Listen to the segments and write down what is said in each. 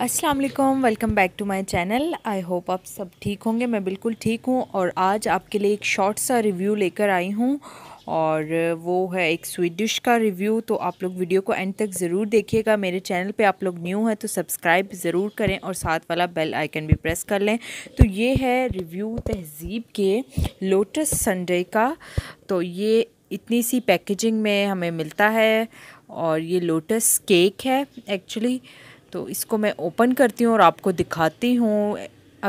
अस्सलाम वालेकुम welcome back to my channel I hope आप सब ठीक होंगे मैं बिल्कुल ठीक हूँ और आज आपके लिए एक शॉर्ट सा रिव्यू लेकर आई हूँ और वो है एक स्वीट डिश का रिव्यू तो आप लोग वीडियो को एंड तक ज़रूर देखिएगा मेरे चैनल पे आप लोग न्यू हैं तो सब्सक्राइब ज़रूर करें और साथ वाला बेल आइकन भी प्रेस कर लें तो ये है रिव्यू तहज़ीब के लोटस संडे का तो ये इतनी सी पैकेजिंग में हमें मिलता है और ये लोटस केक है एक्चुअली तो इसको मैं ओपन करती हूँ और आपको दिखाती हूँ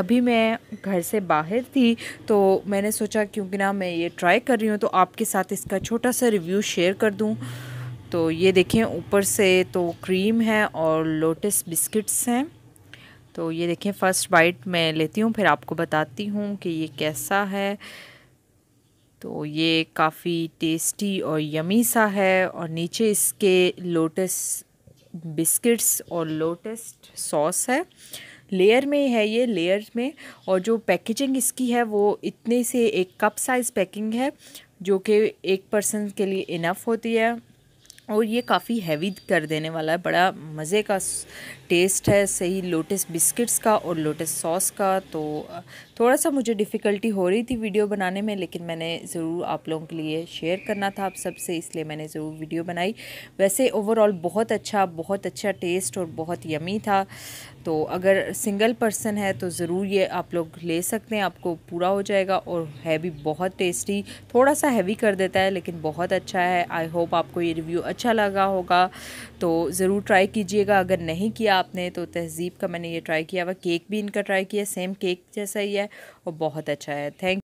अभी मैं घर से बाहर थी तो मैंने सोचा क्योंकि ना मैं ये ट्राई कर रही हूँ तो आपके साथ इसका छोटा सा रिव्यू शेयर कर दूँ तो ये देखें ऊपर से तो क्रीम है और लोटस बिस्किट्स हैं तो ये देखें फ़र्स्ट बाइट मैं लेती हूँ फिर आपको बताती हूँ कि ये कैसा है तो ये काफ़ी टेस्टी और यमी सा है और नीचे इसके लोटस बिस्किट्स और लोटेस्ट सॉस है लेयर में है ये लेयर में और जो पैकेजिंग इसकी है वो इतने से एक कप साइज़ पैकिंग है जो कि एक पर्सन के लिए इनफ होती है और ये काफ़ी हैवी कर देने वाला है बड़ा मज़े का टेस्ट है सही लोटस बिस्किट्स का और लोटस सॉस का तो थोड़ा सा मुझे डिफ़िकल्टी हो रही थी वीडियो बनाने में लेकिन मैंने ज़रूर आप लोगों के लिए शेयर करना था आप सबसे इसलिए मैंने ज़रूर वीडियो बनाई वैसे ओवरऑल बहुत अच्छा बहुत अच्छा टेस्ट और बहुत यमी था तो अगर सिंगल पर्सन है तो ज़रूर ये आप लोग ले सकते हैं आपको पूरा हो जाएगा और है भी बहुत टेस्टी थोड़ा सा हैवी कर देता है लेकिन बहुत अच्छा है आई होप आपको ये रिव्यू अच्छा लगा होगा तो ज़रूर ट्राई कीजिएगा अगर नहीं किया आपने तो तहज़ीब का मैंने ये ट्राई किया हुआ केक भी इनका ट्राई किया सेम केक जैसा ही है और बहुत अच्छा है थैंक